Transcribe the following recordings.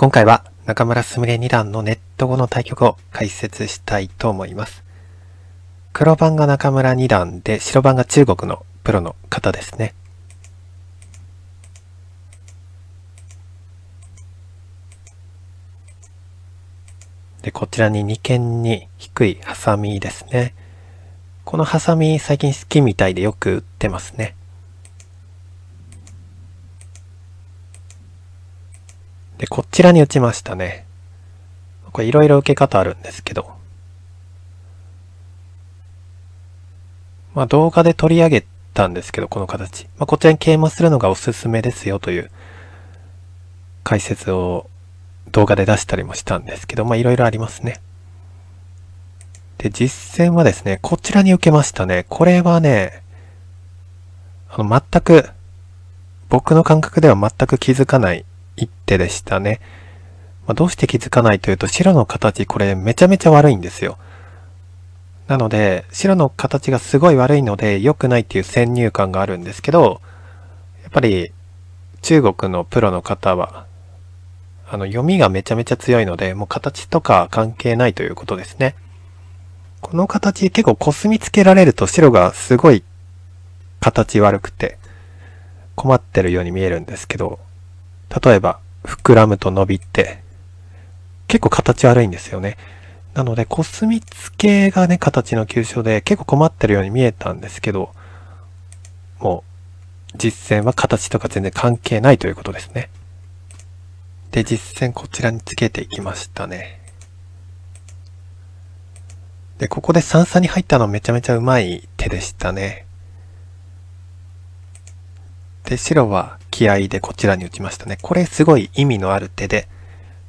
今回は中村すみれ二段のネット後の対局を解説したいと思います。黒番が中村二段で白番が中国のプロの方ですね。で、こちらに二間に低いハサミですね。このハサミ最近好きみたいでよく売ってますね。で、こちらに打ちましたね。これいろいろ受け方あるんですけど。まあ動画で取り上げたんですけど、この形。まあこちらにケイマするのがおすすめですよという解説を動画で出したりもしたんですけど、まあいろいろありますね。で、実戦はですね、こちらに受けましたね。これはね、あの、全く、僕の感覚では全く気づかない一手でしたね。まあ、どうして気づかないというと白の形これめちゃめちゃ悪いんですよ。なので白の形がすごい悪いので良くないっていう先入観があるんですけどやっぱり中国のプロの方はあの読みがめちゃめちゃ強いのでもう形とか関係ないということですね。この形結構こすみつけられると白がすごい形悪くて困ってるように見えるんですけど例えば、膨らむと伸びて、結構形悪いんですよね。なので、コスミツ系がね、形の急所で結構困ってるように見えたんですけど、もう、実践は形とか全然関係ないということですね。で、実践こちらにつけていきましたね。で、ここで三々に入ったのめちゃめちゃうまい手でしたね。で、白は気合でこちらに打ちましたね。これすごい意味のある手で、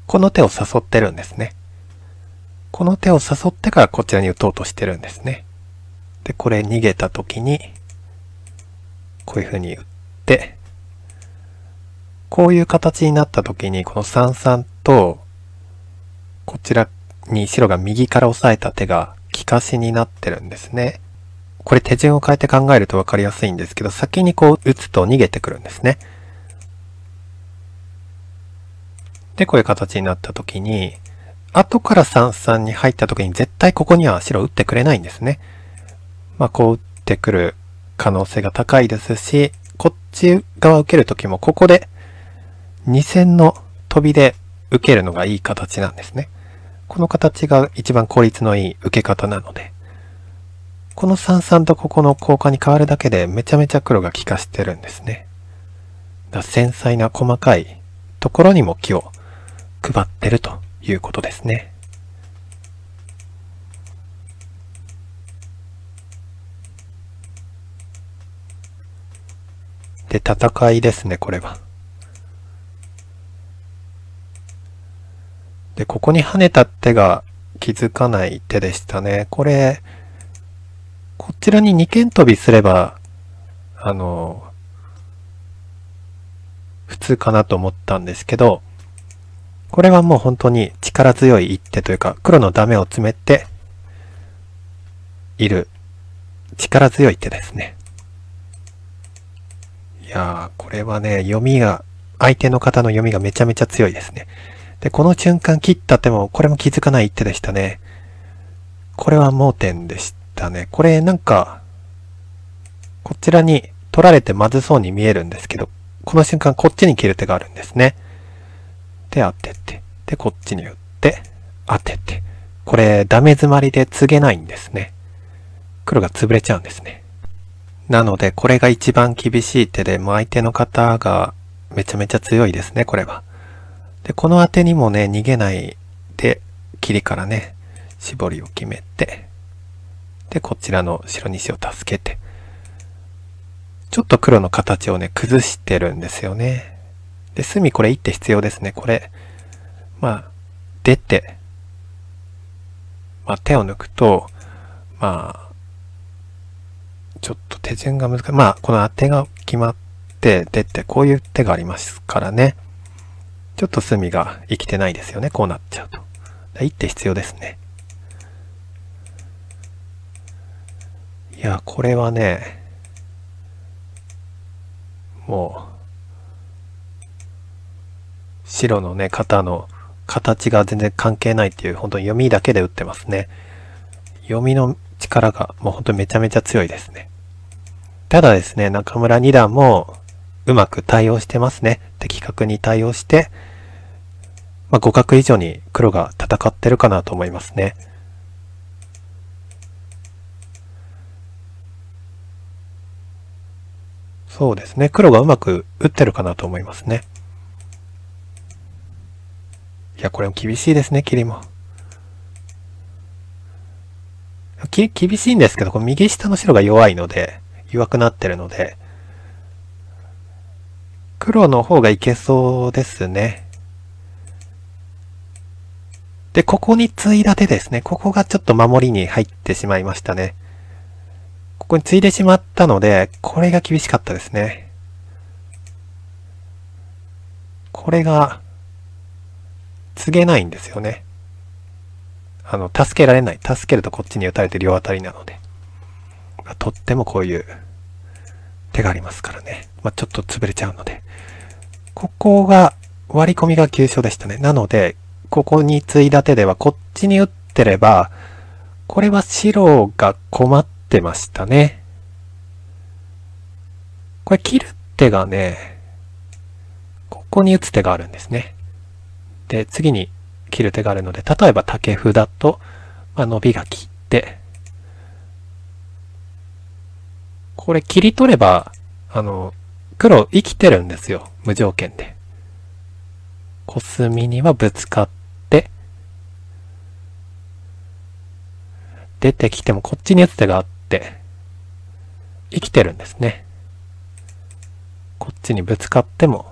この手を誘ってるんですね。この手を誘ってからこちらに打とうとしてるんですね。で、これ逃げた時に、こういう風に打って、こういう形になった時に、この33と、こちらに白が右から押さえた手が利かしになってるんですね。これ手順を変えて考えると分かりやすいんですけど、先にこう打つと逃げてくるんですね。で、こういう形になった時に、後から三三に入った時に絶対ここには白打ってくれないんですね。まあ、こう打ってくる可能性が高いですし、こっち側受ける時もここで2線の飛びで受けるのがいい形なんですね。この形が一番効率のいい受け方なので。この三々とここの効果に変わるだけでめちゃめちゃ黒が効かしてるんですね。だ繊細な細かいところにも気を配ってるということですね。で、戦いですね、これは。で、ここに跳ねた手が気づかない手でしたね。これ、こちらに二間飛びすれば、あの、普通かなと思ったんですけど、これはもう本当に力強い一手というか、黒のダメを詰めている力強い手ですね。いやー、これはね、読みが、相手の方の読みがめちゃめちゃ強いですね。で、この瞬間切った手も、これも気づかない一手でしたね。これは盲点でした。だね。これなんか、こちらに取られてまずそうに見えるんですけど、この瞬間こっちに切る手があるんですね。で、当てて、で、こっちに打って、当てて。これ、ダメ詰まりで告げないんですね。黒が潰れちゃうんですね。なので、これが一番厳しい手で、もう相手の方がめちゃめちゃ強いですね、これは。で、この当てにもね、逃げないで、切りからね、絞りを決めて、で、こちらの白2子を助けて、ちょっと黒の形をね、崩してるんですよね。で、隅これ一手必要ですね。これ、まあ、出て、まあ、手を抜くと、まあ、ちょっと手順が難しい。まあ、この当てが決まって出て、こういう手がありますからね。ちょっと隅が生きてないですよね。こうなっちゃうと。一手必要ですね。いや、これはね、もう、白のね、肩の形が全然関係ないっていう、本当に読みだけで打ってますね。読みの力がもう本当めちゃめちゃ強いですね。ただですね、中村二段もうまく対応してますね。的確に対応して、まあ、互角以上に黒が戦ってるかなと思いますね。そうですね。黒がうまく打ってるかなと思いますね。いや、これも厳しいですね、霧も。き、厳しいんですけど、この右下の白が弱いので、弱くなってるので、黒の方がいけそうですね。で、ここに継いだ手ですね。ここがちょっと守りに入ってしまいましたね。ここに継いでしまったので、これが厳しかったですね。これが、告げないんですよね。あの、助けられない。助けるとこっちに打たれて両当たりなので。とってもこういう手がありますからね。まあ、ちょっと潰れちゃうので。ここが割り込みが急所でしたね。なので、ここに継いだ手ではこっちに打ってれば、これは白が困っってましたね。これ切る手がね、ここに打つ手があるんですね。で、次に切る手があるので、例えば竹札と、まあ、伸びが切って、これ切り取れば、あの、黒生きてるんですよ。無条件で。コスミにはぶつかって、出てきてもこっちに打つ手があってって生きてるんですね。こっちにぶつかっても、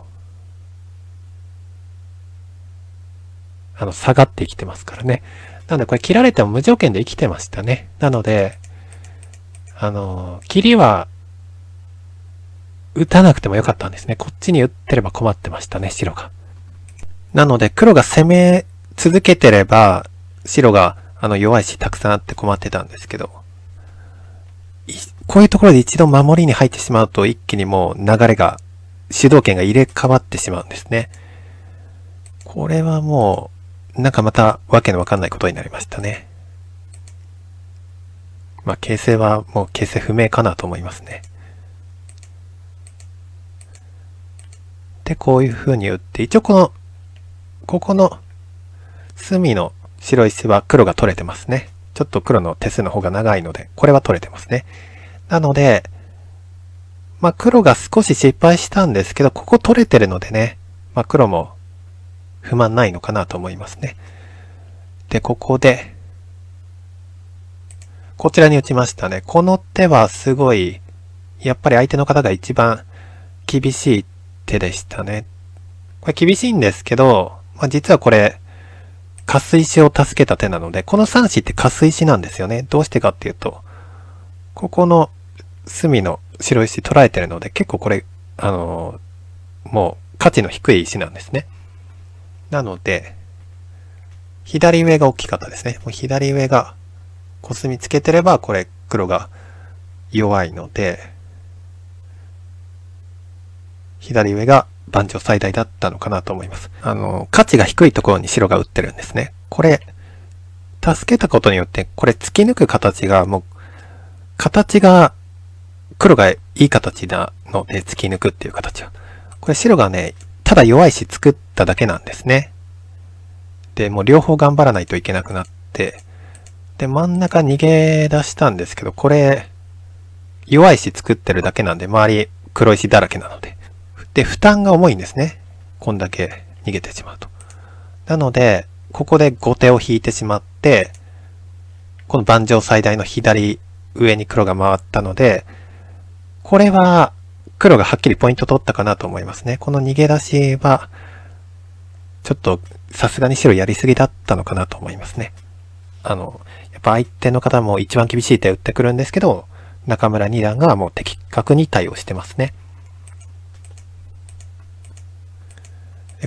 あの、下がって生きてますからね。なので、これ切られても無条件で生きてましたね。なので、あの、切りは、打たなくてもよかったんですね。こっちに打ってれば困ってましたね、白が。なので、黒が攻め続けてれば、白が、あの、弱いしたくさんあって困ってたんですけど、こういうところで一度守りに入ってしまうと一気にもう流れが、主導権が入れ替わってしまうんですね。これはもう、なんかまたわけのわかんないことになりましたね。まあ、形勢はもう形勢不明かなと思いますね。で、こういう風に打って、一応この、ここの隅の白石は黒が取れてますね。ちょっと黒の手数の方が長いので、これは取れてますね。なので、まあ、黒が少し失敗したんですけど、ここ取れてるのでね、まあ、黒も不満ないのかなと思いますね。で、ここで、こちらに打ちましたね。この手はすごい、やっぱり相手の方が一番厳しい手でしたね。これ厳しいんですけど、まあ、実はこれ、カ水石を助けた手なので、この3子ってカ水石なんですよね。どうしてかっていうと、ここの隅の白石捉えてるので、結構これ、あのー、もう価値の低い石なんですね。なので、左上が大きかったですね。もう左上がコスミつけてれば、これ黒が弱いので、左上が盤上最大だったのかなと思います。あの、価値が低いところに白が打ってるんですね。これ、助けたことによって、これ突き抜く形がもう、形が、黒がいい形なので突き抜くっていう形は。これ白がね、ただ弱いし作っただけなんですね。で、もう両方頑張らないといけなくなって、で、真ん中逃げ出したんですけど、これ、弱い石作ってるだけなんで、周り黒石だらけなので。で、負担が重いんですね。こんだけ逃げてしまうと。なので、ここで後手を引いてしまって、この盤上最大の左上に黒が回ったので、これは黒がはっきりポイント取ったかなと思いますね。この逃げ出しは、ちょっとさすがに白やりすぎだったのかなと思いますね。あの、やっぱ相手の方も一番厳しい手を打ってくるんですけど、中村二段がもう的確に対応してますね。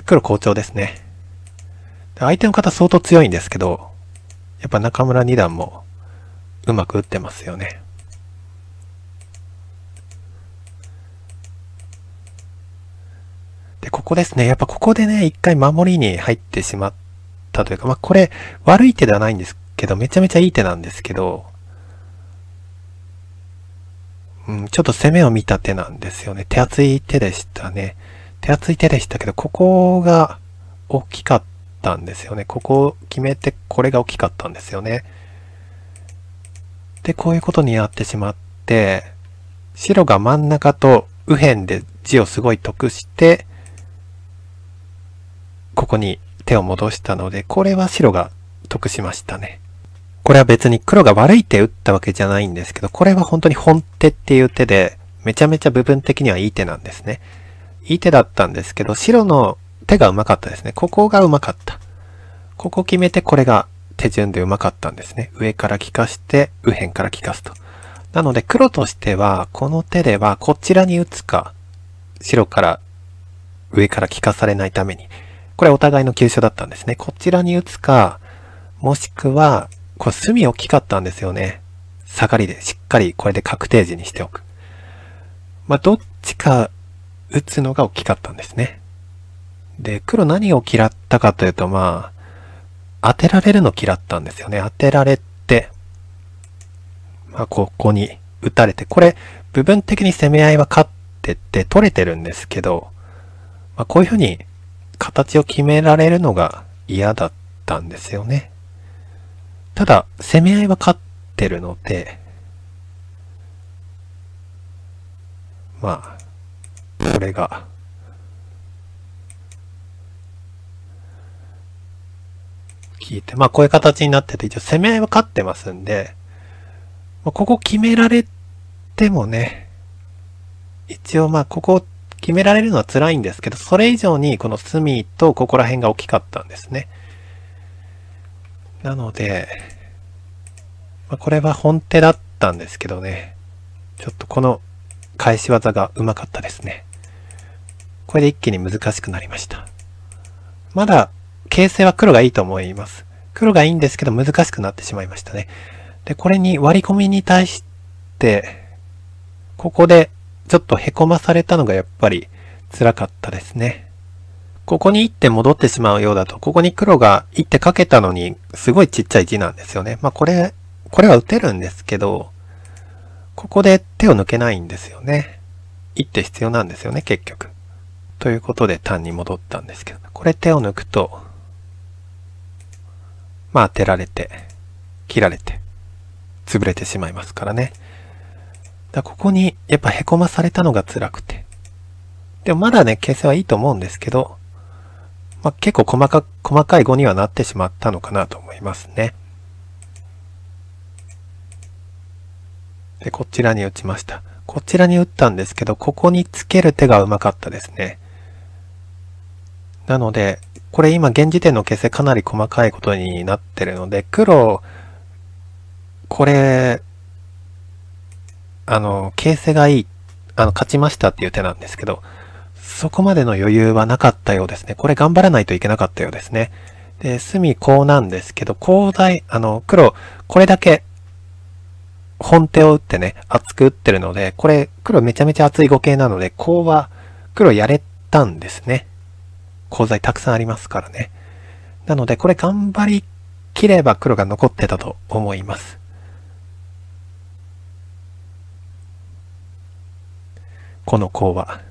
黒好調ですね。相手の方相当強いんですけど、やっぱ中村二段もうまく打ってますよね。で、ここですね。やっぱここでね、一回守りに入ってしまったというか、まあこれ悪い手ではないんですけど、めちゃめちゃいい手なんですけど、うん、ちょっと攻めを見た手なんですよね。手厚い手でしたね。手厚い手でしたけど、ここが大きかったんですよね。ここを決めて、これが大きかったんですよね。で、こういうことになってしまって、白が真ん中と右辺で地をすごい得して、ここに手を戻したので、これは白が得しましたね。これは別に黒が悪い手打ったわけじゃないんですけど、これは本当に本手っていう手で、めちゃめちゃ部分的にはいい手なんですね。いい手だったんですけど、白の手がうまかったですね。ここがうまかった。ここ決めてこれが手順でうまかったんですね。上から利かして、右辺から効かすと。なので黒としては、この手ではこちらに打つか、白から上から効かされないために、これお互いの急所だったんですね。こちらに打つか、もしくは、これ隅大きかったんですよね。下がりで、しっかりこれで確定時にしておく。まあ、どっちか打つのが大きかったんですね。で、黒何を嫌ったかというと、まあ、当てられるの嫌ったんですよね。当てられて、まあ、ここに打たれて、これ、部分的に攻め合いは勝ってて取れてるんですけど、まあ、こういうふうに形を決められるのが嫌だったんですよね。ただ、攻め合いは勝ってるので、まあ、これが。聞いて、まあこういう形になってて、一応攻めは勝ってますんで、ここ決められてもね、一応まあここ決められるのは辛いんですけど、それ以上にこの隅とここら辺が大きかったんですね。なので、まあ、これは本手だったんですけどね、ちょっとこの返し技がうまかったですね。これで一気に難しくなりました。まだ形勢は黒がいいと思います。黒がいいんですけど難しくなってしまいましたね。で、これに割り込みに対して、ここでちょっと凹まされたのがやっぱり辛かったですね。ここに1手戻ってしまうようだと、ここに黒が1手かけたのに、すごいちっちゃい字なんですよね。まあこれ、これは打てるんですけど、ここで手を抜けないんですよね。1手必要なんですよね、結局。ということで単に戻ったんですけど、これ手を抜くと、まあ当てられて、切られて、潰れてしまいますからね。だここにやっぱ凹まされたのが辛くて。でもまだね、形勢はいいと思うんですけど、まあ、結構細か、細かい語にはなってしまったのかなと思いますね。で、こちらに打ちました。こちらに打ったんですけど、ここにつける手がうまかったですね。なので、これ今現時点の形成かなり細かいことになってるので、黒、これ、あの、形勢がいい、あの、勝ちましたっていう手なんですけど、そこまでの余裕はなかったようですね。これ頑張らないといけなかったようですね。で、隅こうなんですけど、高大、あの、黒、これだけ、本手を打ってね、厚く打ってるので、これ、黒めちゃめちゃ厚い語形なので、こうは、黒やれたんですね。鋼材たくさんありますからね。なので、これ頑張りきれば黒が残ってたと思います。この項は。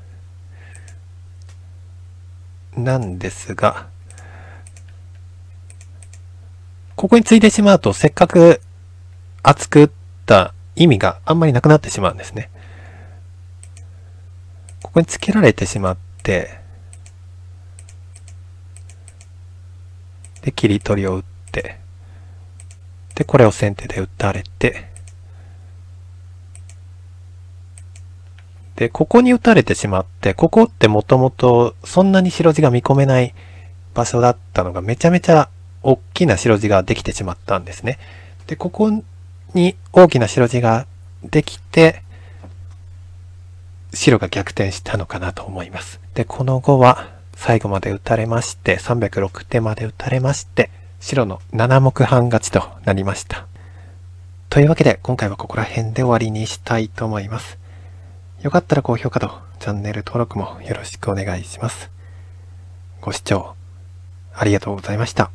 なんですが、ここについてしまうと、せっかく厚く打った意味があんまりなくなってしまうんですね。ここにつけられてしまって、で、切り取りを打って、で、これを先手で打たれて、で、ここに打たれてしまって、ここってもともとそんなに白地が見込めない場所だったのがめちゃめちゃ大きな白地ができてしまったんですね。で、ここに大きな白地ができて、白が逆転したのかなと思います。で、この後は、最後まで打たれまして、306手まで打たれまして、白の7目半勝ちとなりました。というわけで、今回はここら辺で終わりにしたいと思います。よかったら高評価とチャンネル登録もよろしくお願いします。ご視聴ありがとうございました。